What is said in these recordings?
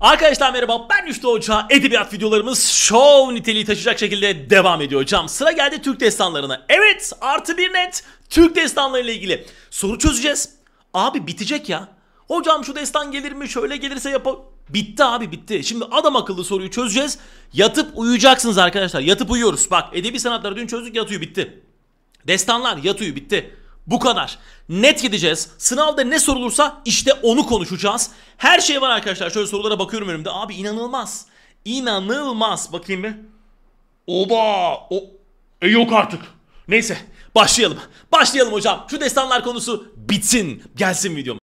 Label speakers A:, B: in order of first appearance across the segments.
A: Arkadaşlar merhaba ben Üstü Hoca. Edebiyat videolarımız şov niteliği taşıyacak şekilde devam ediyor hocam. Sıra geldi Türk destanlarına. Evet artı bir net Türk destanlarıyla ilgili soru çözeceğiz. Abi bitecek ya. Hocam şu destan gelir mi şöyle gelirse yap Bitti abi bitti. Şimdi adam akıllı soruyu çözeceğiz. Yatıp uyuyacaksınız arkadaşlar. Yatıp uyuyoruz. Bak edebi sanatları dün çözdük yatıyor bitti. Destanlar yatıyor bitti. Bu kadar. Net gideceğiz. Sınavda ne sorulursa işte onu konuşacağız. Her şey var arkadaşlar. Şöyle sorulara bakıyorum önümde. Abi inanılmaz. İnanılmaz. Bakayım bir. Oba. O... E yok artık. Neyse başlayalım. Başlayalım hocam. Şu destanlar konusu bitsin. Gelsin videom.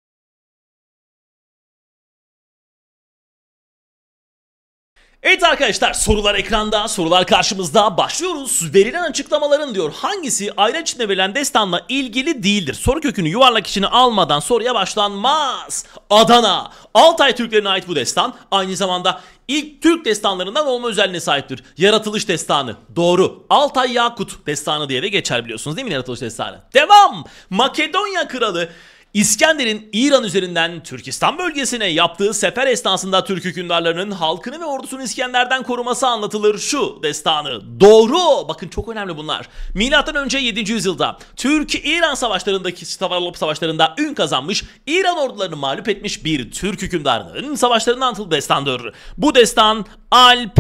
A: Evet arkadaşlar sorular ekranda, sorular karşımızda. Başlıyoruz. Verilen açıklamaların diyor hangisi ayraç içinde verilen destanla ilgili değildir? Soru kökünü yuvarlak içine almadan soruya başlanmaz. Adana. Altay Türklerine ait bu destan aynı zamanda ilk Türk destanlarından olma özelliğine sahiptir. Yaratılış destanı. Doğru. Altay Yakut destanı diye de geçer biliyorsunuz değil mi yaratılış destanı? Devam. Makedonya kralı İskender'in İran üzerinden Türkistan bölgesine yaptığı sefer esnasında Türk hükümdarlarının halkını ve ordusunu İskender'den koruması anlatılır şu destanı. Doğru! Bakın çok önemli bunlar. Milattan önce 7. yüzyılda Türk-İran savaşlarındaki Stavarlop savaşlarında ün kazanmış, İran ordularını mağlup etmiş bir Türk hükümdarının savaşlarını anlatılı destandır. Bu destan Alp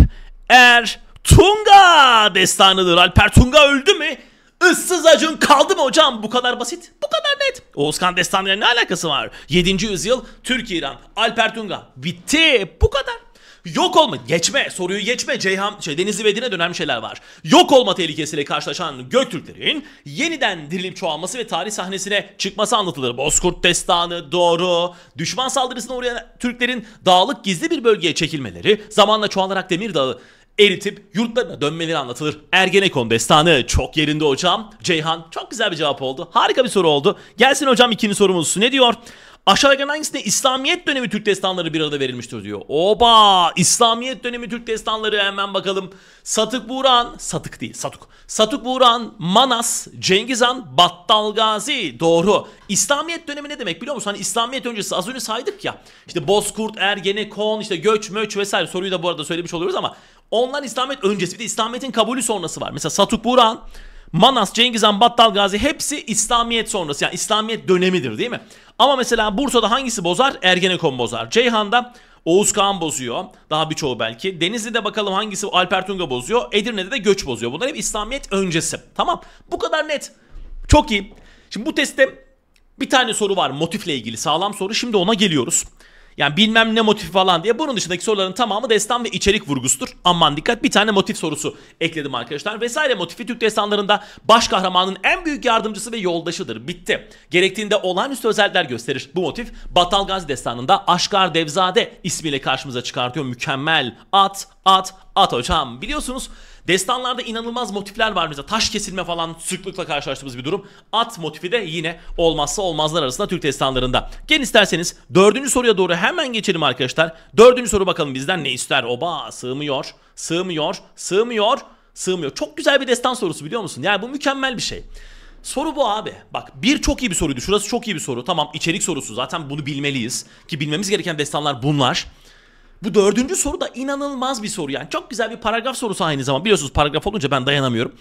A: Er Tunga destanıdır. Alper Tunga öldü mü? Issız acın kaldı mı hocam? Bu kadar basit. Bu kadar net. Oğuzkan Destanı'yla ne alakası var? 7. yüzyıl Türk-İran. Alper Tunga. Bitti. Bu kadar. Yok olma, geçme, soruyu geçme, Ceyhan, şey, Denizli ve Dine dönen şeyler var. Yok olma tehlikesiyle karşılaşan Göktürklerin yeniden dirilip çoğalması ve tarih sahnesine çıkması anlatılır. Bozkurt destanı doğru, düşman saldırısına uğrayan Türklerin dağlık gizli bir bölgeye çekilmeleri, zamanla çoğalarak Demir eritip yurtlarına dönmeleri anlatılır. Ergenekon destanı çok yerinde hocam. Ceyhan çok güzel bir cevap oldu. Harika bir soru oldu. Gelsin hocam ikinci sorumuz. Ne diyor? Aşağı yukarı hangisinde İslamiyet dönemi Türk destanları bir arada verilmiştir diyor. Oba! İslamiyet dönemi Türk destanları hemen bakalım. Satık Buğran, Satık değil Satuk. Satuk Buğran, Manas, Cengiz Han, Battal Doğru. İslamiyet dönemi ne demek biliyor musun? Hani İslamiyet öncesi az önce saydık ya. İşte Bozkurt, Ergenekon, işte Göç, Möç vesaire soruyu da bu arada söylemiş oluyoruz ama onlar İslamiyet öncesi bir de İslamiyet'in kabulü sonrası var. Mesela Satuk Buğran, Manas, Cengiz Han, Battal Gazi hepsi İslamiyet sonrası yani İslamiyet dönemidir değil mi? Ama mesela Bursa'da hangisi bozar? Ergenekon bozar. Ceyhan'da Oğuz Kağan bozuyor. Daha birçoğu belki. Denizli'de bakalım hangisi Alper Tunga bozuyor. Edirne'de de göç bozuyor. Bunlar hep İslamiyet öncesi. Tamam. Bu kadar net. Çok iyi. Şimdi bu testte bir tane soru var motifle ilgili sağlam soru. Şimdi ona geliyoruz. Yani bilmem ne motif falan diye. Bunun dışındaki soruların tamamı destan ve içerik vurgusudur. Aman dikkat bir tane motif sorusu ekledim arkadaşlar. Vesaire motifi Türk destanlarında baş kahramanın en büyük yardımcısı ve yoldaşıdır. Bitti. Gerektiğinde olağanüstü özellikler gösterir. Bu motif Battal Gazi destanında Aşkar Devzade ismiyle karşımıza çıkartıyor. Mükemmel at, at, at hocam. Biliyorsunuz Destanlarda inanılmaz motifler var bize Taş kesilme falan sıklıkla karşılaştığımız bir durum. At motifi de yine olmazsa olmazlar arasında Türk destanlarında. Gelin isterseniz dördüncü soruya doğru hemen geçelim arkadaşlar. Dördüncü soru bakalım bizden ne ister? Oba sığmıyor, sığmıyor, sığmıyor, sığmıyor. Çok güzel bir destan sorusu biliyor musun? Yani bu mükemmel bir şey. Soru bu abi. Bak bir çok iyi bir soruydu. Şurası çok iyi bir soru. Tamam içerik sorusu. Zaten bunu bilmeliyiz. Ki bilmemiz gereken destanlar bunlar. Bu dördüncü soru da inanılmaz bir soru yani. Çok güzel bir paragraf sorusu aynı zaman. Biliyorsunuz paragraf olunca ben dayanamıyorum.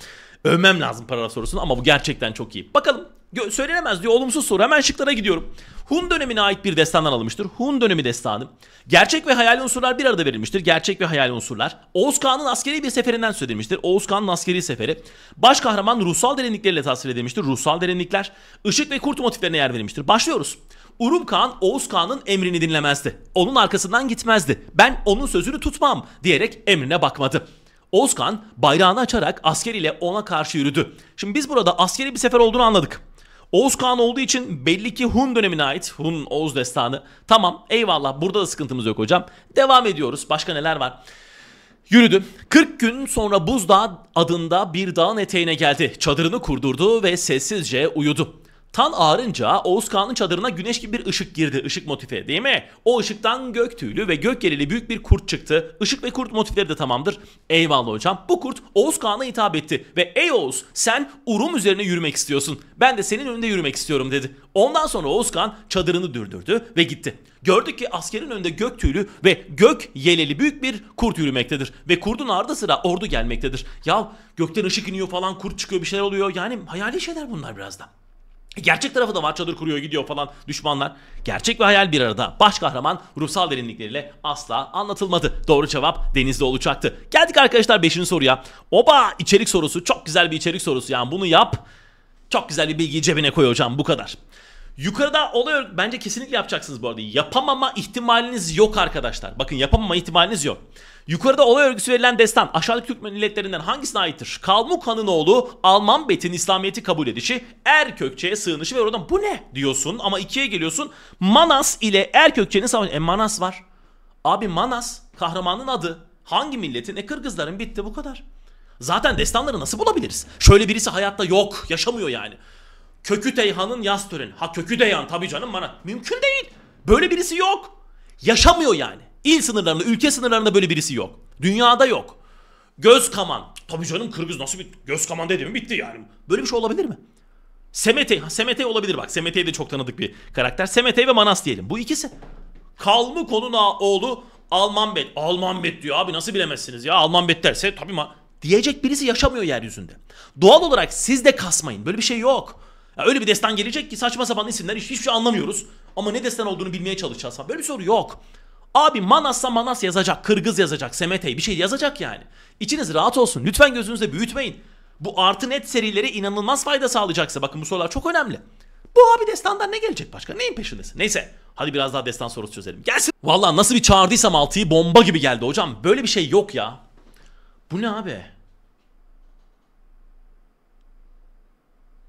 A: Övmem lazım paragraf sorusunu ama bu gerçekten çok iyi. Bakalım Gö- söylenemez diyor olumsuz soru. Hemen şıklara gidiyorum. Hun dönemine ait bir destandan alınmıştır. Hun dönemi destanı. Gerçek ve hayali unsurlar bir arada verilmiştir. Gerçek ve hayali unsurlar. Oğuz Kağan'ın askeri bir seferinden söz edilmiştir. Oğuz Kağan'ın askeri seferi. Baş kahraman ruhsal derinlikleriyle tasvir edilmiştir. Ruhsal derinlikler. Işık ve kurt motiflerine yer verilmiştir. Başlıyoruz. Urum Kağan Oğuz Kağan'ın emrini dinlemezdi. Onun arkasından gitmezdi. Ben onun sözünü tutmam diyerek emrine bakmadı. Oğuz Kağan bayrağını açarak askeriyle ona karşı yürüdü. Şimdi biz burada askeri bir sefer olduğunu anladık. Oğuz Kağan olduğu için belli ki Hun dönemine ait. Hun Oğuz destanı. Tamam eyvallah burada da sıkıntımız yok hocam. Devam ediyoruz. Başka neler var? Yürüdü. 40 gün sonra Buzdağı adında bir dağın eteğine geldi. Çadırını kurdurdu ve sessizce uyudu. Tan ağrınca Oğuzkan'ın çadırına güneş gibi bir ışık girdi. Işık motifi değil mi? O ışıktan gök tüylü ve gök gerili büyük bir kurt çıktı. Işık ve kurt motifleri de tamamdır. Eyvallah hocam. Bu kurt Oğuzkan'a hitap etti. Ve ey Oğuz sen Urum üzerine yürümek istiyorsun. Ben de senin önünde yürümek istiyorum dedi. Ondan sonra Oğuzkan çadırını dürdürdü ve gitti. Gördük ki askerin önünde gök tüylü ve gök yeleli büyük bir kurt yürümektedir. Ve kurdun ardı sıra ordu gelmektedir. Ya gökten ışık iniyor falan kurt çıkıyor bir şeyler oluyor. Yani hayali şeyler bunlar birazdan. Gerçek tarafı da var çadır kuruyor gidiyor falan düşmanlar. Gerçek ve hayal bir arada. Baş kahraman ruhsal derinlikleriyle asla anlatılmadı. Doğru cevap denizde olacaktı. Geldik arkadaşlar 5. soruya. Oba içerik sorusu çok güzel bir içerik sorusu yani bunu yap. Çok güzel bir bilgiyi cebine koy hocam bu kadar. Yukarıda olay bence kesinlikle yapacaksınız bu arada. Yapamama ihtimaliniz yok arkadaşlar. Bakın yapamama ihtimaliniz yok. Yukarıda olay örgüsü verilen destan aşağıdaki Türk milletlerinden hangisine aittir? Kalmuk Han'ın oğlu Alman Bet'in İslamiyet'i kabul edişi Erkökçeye sığınışı ve oradan bu ne diyorsun ama ikiye geliyorsun. Manas ile Erkökçenin, savaşı. E Manas var. Abi Manas kahramanın adı. Hangi milletin? E Kırgızların bitti bu kadar. Zaten destanları nasıl bulabiliriz? Şöyle birisi hayatta yok, yaşamıyor yani. Kökü Teyhan'ın yaz töreni. Ha Kökü Teyhan tabii canım bana. Mümkün değil. Böyle birisi yok. Yaşamıyor yani. İl sınırlarında, ülke sınırlarında böyle birisi yok. Dünyada yok. Göz kaman. Tabii canım Kırgız nasıl bir göz kaman dedi mi bitti yani. Böyle bir şey olabilir mi? Semete, Semete olabilir bak. Semete de çok tanıdık bir karakter. Semete ve Manas diyelim. Bu ikisi. Kalmıko'nun oğlu Almanbet. Almanbet diyor abi nasıl bilemezsiniz ya. Almanbet derse tabii ma diyecek birisi yaşamıyor yeryüzünde. Doğal olarak siz de kasmayın. Böyle bir şey yok. Ya öyle bir destan gelecek ki saçma sapan isimler hiç, hiçbir şey anlamıyoruz. Ama ne destan olduğunu bilmeye çalışacağız. Böyle bir soru yok. Abi Manas'sa Manas yazacak, Kırgız yazacak, Semetey bir şey yazacak yani. İçiniz rahat olsun. Lütfen gözünüzü büyütmeyin. Bu artı net serileri inanılmaz fayda sağlayacaksa bakın bu sorular çok önemli. Bu abi destandan ne gelecek başka? Neyin peşindesin? Neyse hadi biraz daha destan sorusu çözelim. Gelsin. Valla nasıl bir çağırdıysam altıyı bomba gibi geldi hocam. Böyle bir şey yok ya. Bu ne abi?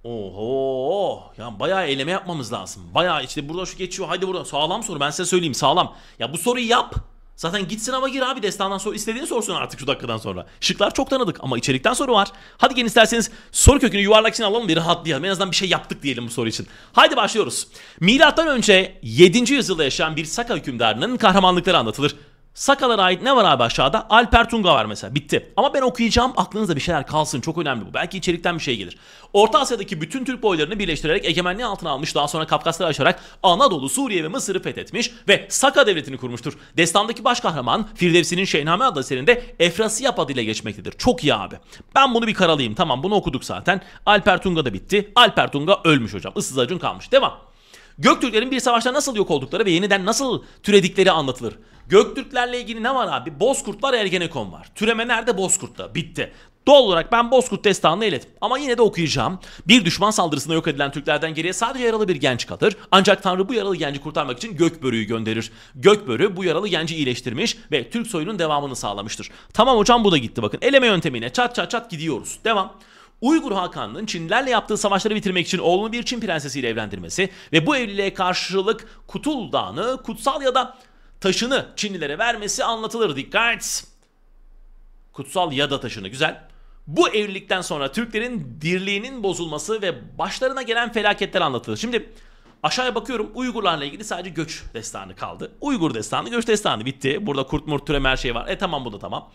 A: Oho. ya bayağı eleme yapmamız lazım. Bayağı işte burada şu geçiyor. Haydi burada. Sağlam soru. Ben size söyleyeyim. Sağlam. Ya bu soruyu yap. Zaten git sınava gir abi destandan sonra istediğini sorsun artık şu dakikadan sonra. Şıklar çok tanıdık ama içerikten soru var. Hadi gelin isterseniz soru kökünü yuvarlak için alalım ve rahatlayalım. En azından bir şey yaptık diyelim bu soru için. Haydi başlıyoruz. Milattan önce 7. yüzyılda yaşayan bir Saka hükümdarının kahramanlıkları anlatılır. Sakalara ait ne var abi aşağıda? Alper Tunga var mesela. Bitti. Ama ben okuyacağım. Aklınızda bir şeyler kalsın. Çok önemli bu. Belki içerikten bir şey gelir. Orta Asya'daki bütün Türk boylarını birleştirerek egemenliği altına almış. Daha sonra Kafkasları aşarak Anadolu, Suriye ve Mısır'ı fethetmiş ve Saka devletini kurmuştur. Destandaki baş kahraman Firdevsi'nin Şehname adlı eserinde Efrasiyap adıyla geçmektedir. Çok iyi abi. Ben bunu bir karalayayım. Tamam bunu okuduk zaten. Alper Tunga da bitti. Alper Tunga ölmüş hocam. Issız acun kalmış. Devam. Göktürklerin bir savaşta nasıl yok oldukları ve yeniden nasıl türedikleri anlatılır. Göktürklerle ilgili ne var abi? Bozkurt var, Ergenekon var. Türeme nerede? Bozkurt'ta. Bitti. Doğal olarak ben Bozkurt destanını eledim. Ama yine de okuyacağım. Bir düşman saldırısında yok edilen Türklerden geriye sadece yaralı bir genç kalır. Ancak Tanrı bu yaralı genci kurtarmak için Gökbörü'yü gönderir. Gökbörü bu yaralı genci iyileştirmiş ve Türk soyunun devamını sağlamıştır. Tamam hocam bu da gitti bakın. Eleme yöntemiyle çat çat çat gidiyoruz. Devam. Uygur Hakan'ın Çinlerle yaptığı savaşları bitirmek için oğlunu bir Çin prensesiyle evlendirmesi ve bu evliliğe karşılık Kutul Dağı'nı kutsal ya da taşını Çinlilere vermesi anlatılır. Dikkat! Kutsal Yada taşını güzel. Bu evlilikten sonra Türklerin dirliğinin bozulması ve başlarına gelen felaketler anlatılır. Şimdi aşağıya bakıyorum Uygurlarla ilgili sadece göç destanı kaldı. Uygur destanı, göç destanı bitti. Burada kurt murt türeme her şey var. E tamam bu da tamam.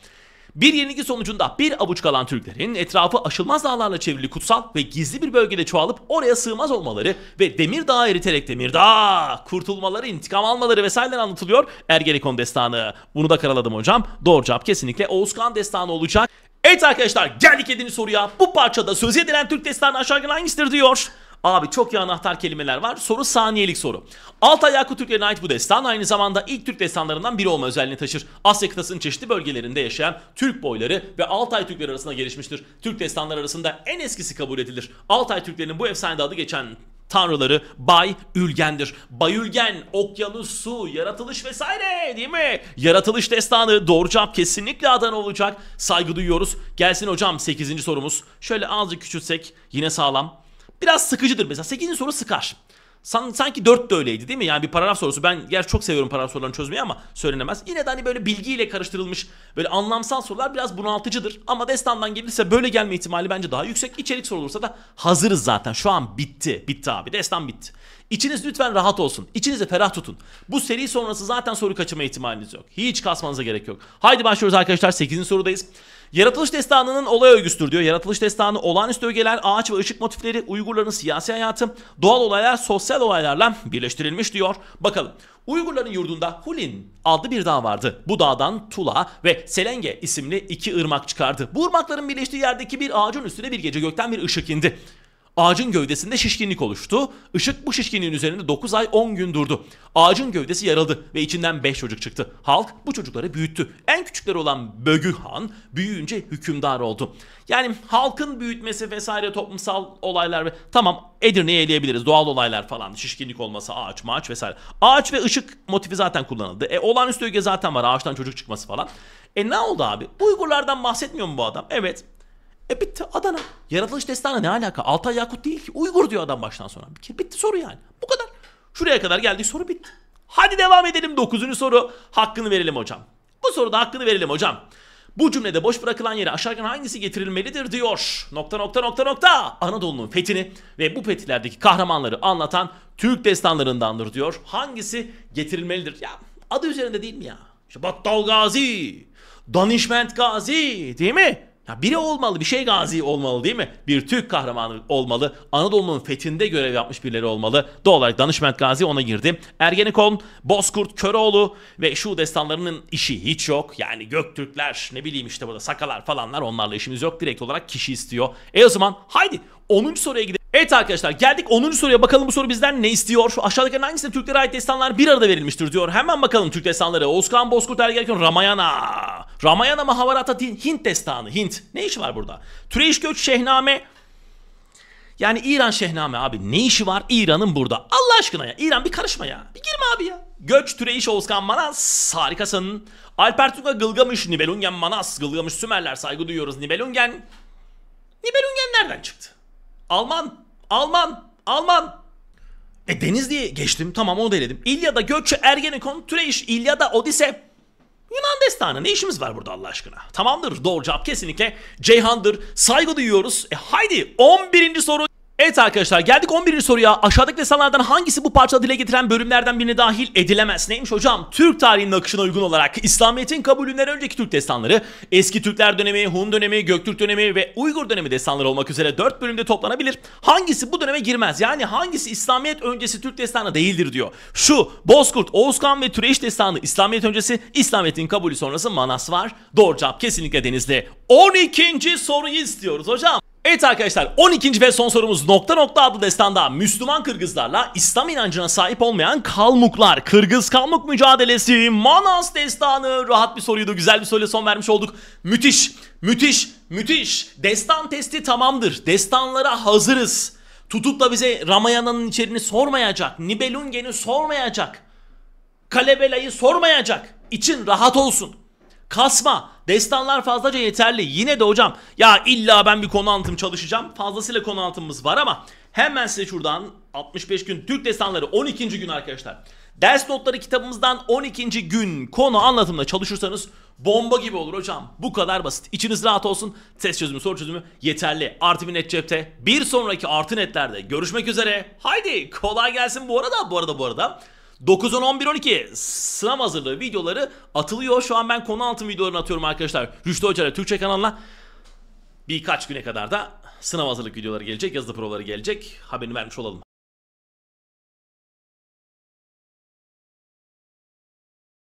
A: Bir yenilgi sonucunda bir avuç kalan Türklerin etrafı aşılmaz dağlarla çevrili kutsal ve gizli bir bölgede çoğalıp oraya sığmaz olmaları ve demir dağı eriterek demir dağ kurtulmaları, intikam almaları vesaire anlatılıyor Ergenekon destanı. Bunu da karaladım hocam. Doğru cevap kesinlikle Oğuzkan destanı olacak. Evet arkadaşlar geldik yediğiniz soruya. Bu parçada söz edilen Türk destanı aşağı yukarı hangisidir diyor. Abi çok iyi anahtar kelimeler var. Soru saniyelik soru. Altay Yakut Türklerine ait bu destan aynı zamanda ilk Türk destanlarından biri olma özelliğini taşır. Asya kıtasının çeşitli bölgelerinde yaşayan Türk boyları ve Altay Türkleri arasında gelişmiştir. Türk destanları arasında en eskisi kabul edilir. Altay Türklerinin bu efsanede adı geçen tanrıları Bay Ülgen'dir. Bay Ülgen, okyanus, su, yaratılış vesaire değil mi? Yaratılış destanı doğru cevap kesinlikle Adana olacak. Saygı duyuyoruz. Gelsin hocam 8. sorumuz. Şöyle azıcık küçültsek yine sağlam biraz sıkıcıdır mesela. 8. soru sıkar. sanki 4 de öyleydi değil mi? Yani bir paragraf sorusu. Ben gerçi çok seviyorum paragraf sorularını çözmeyi ama söylenemez. Yine de hani böyle bilgiyle karıştırılmış böyle anlamsal sorular biraz bunaltıcıdır. Ama destandan gelirse böyle gelme ihtimali bence daha yüksek. İçerik sorulursa da hazırız zaten. Şu an bitti. Bitti abi. Destan bitti. İçiniz lütfen rahat olsun. İçinizi ferah tutun. Bu seri sonrası zaten soru kaçırma ihtimaliniz yok. Hiç kasmanıza gerek yok. Haydi başlıyoruz arkadaşlar. 8. sorudayız. Yaratılış destanının olay örgüsüdür diyor. Yaratılış destanı olağanüstü ögeler, ağaç ve ışık motifleri Uygurların siyasi hayatı, doğal olaylar, sosyal olaylarla birleştirilmiş diyor. Bakalım. Uygurların yurdunda Hulin adlı bir dağ vardı. Bu dağdan Tula ve Selenge isimli iki ırmak çıkardı. Bu ırmakların birleştiği yerdeki bir ağacın üstüne bir gece gökten bir ışık indi. Ağacın gövdesinde şişkinlik oluştu. Işık bu şişkinliğin üzerinde 9 ay 10 gün durdu. Ağacın gövdesi yarıldı ve içinden 5 çocuk çıktı. Halk bu çocukları büyüttü. En küçükleri olan Bögü Han büyüyünce hükümdar oldu. Yani halkın büyütmesi vesaire toplumsal olaylar ve tamam Edirne'yi eleyebiliriz. Doğal olaylar falan şişkinlik olması ağaç maç vesaire. Ağaç ve ışık motifi zaten kullanıldı. E olağanüstü öge zaten var ağaçtan çocuk çıkması falan. E ne oldu abi? Bu Uygurlardan bahsetmiyor mu bu adam? Evet e bitti Adana. Yaratılış destanı ne alaka? Altay Yakut değil ki. Uygur diyor adam baştan sona. bitti soru yani. Bu kadar. Şuraya kadar geldi soru bitti. Hadi devam edelim. Dokuzuncu soru. Hakkını verelim hocam. Bu soruda hakkını verelim hocam. Bu cümlede boş bırakılan yere aşağıdan hangisi getirilmelidir diyor. Nokta nokta nokta nokta. Anadolu'nun fethini ve bu fethlerdeki kahramanları anlatan Türk destanlarındandır diyor. Hangisi getirilmelidir? Ya adı üzerinde değil mi ya? İşte Battal Gazi, Danişment Gazi değil mi? Ya biri olmalı, bir şey gazi olmalı değil mi? Bir Türk kahramanı olmalı. Anadolu'nun fethinde görev yapmış birileri olmalı. Doğal olarak Danışment Gazi ona girdi. Ergenekon, Bozkurt, Köroğlu ve şu destanlarının işi hiç yok. Yani Göktürkler, ne bileyim işte burada Sakalar falanlar onlarla işimiz yok. Direkt olarak kişi istiyor. E o zaman haydi 10. soruya gidelim. Evet arkadaşlar geldik 10. soruya bakalım bu soru bizden ne istiyor? Aşağıdakilerin hangisinde Türklere ait destanlar bir arada verilmiştir diyor. Hemen bakalım Türk destanları. Oğuzkan Bozkurt Ergenekon Ramayana. Ramayana Mahavarata Hint destanı. Hint. Ne işi var burada? Türeş Göç Şehname. Yani İran Şehname abi ne işi var İran'ın burada? Allah aşkına ya İran bir karışma ya. Bir girme abi ya. Göç Türeyiş Oğuzkan Manas harikasın. Alper Tuka Gılgamış Nibelungen Manas Gılgamış Sümerler saygı duyuyoruz Nibelungen. Nibelungen nereden çıktı? Alman, Alman, Alman. E Deniz diye geçtim. Tamam o da eledim. İlyada, Gökçe, Ergenekon, Türeyiş, İlyada, Odise. Yunan destanı ne işimiz var burada Allah aşkına? Tamamdır doğru cevap kesinlikle Ceyhan'dır. Saygı duyuyoruz. E haydi 11. soru. Evet arkadaşlar geldik 11. soruya. Aşağıdaki destanlardan hangisi bu parça dile getiren bölümlerden birine dahil edilemez? Neymiş hocam? Türk tarihinin akışına uygun olarak İslamiyet'in kabulünden önceki Türk destanları, eski Türkler dönemi, Hun dönemi, Göktürk dönemi ve Uygur dönemi destanları olmak üzere 4 bölümde toplanabilir. Hangisi bu döneme girmez? Yani hangisi İslamiyet öncesi Türk destanı değildir diyor. Şu Bozkurt, Oğuzkan ve Türeş destanı İslamiyet öncesi, İslamiyet'in kabulü sonrası Manas var. Doğru cevap kesinlikle Denizli. 12. soruyu istiyoruz hocam. Evet arkadaşlar 12. ve son sorumuz nokta nokta adlı destanda Müslüman Kırgızlarla İslam inancına sahip olmayan Kalmuklar Kırgız Kalmuk mücadelesi Manas destanı rahat bir soruydu güzel bir soruyla son vermiş olduk müthiş müthiş müthiş destan testi tamamdır destanlara hazırız tutup da bize Ramayana'nın içerini sormayacak Nibelungen'i sormayacak Kalebela'yı sormayacak için rahat olsun kasma Destanlar fazlaca yeterli. Yine de hocam ya illa ben bir konu anlatım çalışacağım. Fazlasıyla konu anlatımımız var ama hemen size şuradan 65 gün Türk destanları 12. gün arkadaşlar. Ders notları kitabımızdan 12. gün konu anlatımda çalışırsanız bomba gibi olur hocam. Bu kadar basit. İçiniz rahat olsun. Test çözümü, soru çözümü yeterli. Artı bir net cepte. Bir sonraki artı netlerde görüşmek üzere. Haydi kolay gelsin bu arada bu arada bu arada. 9, 10, 11, 12 sınav hazırlığı videoları atılıyor. Şu an ben konu altın videolarını atıyorum arkadaşlar. Rüştü Hoca'yla Türkçe kanalına birkaç güne kadar da sınav hazırlık videoları gelecek, yazılı provaları gelecek. Haberini vermiş olalım.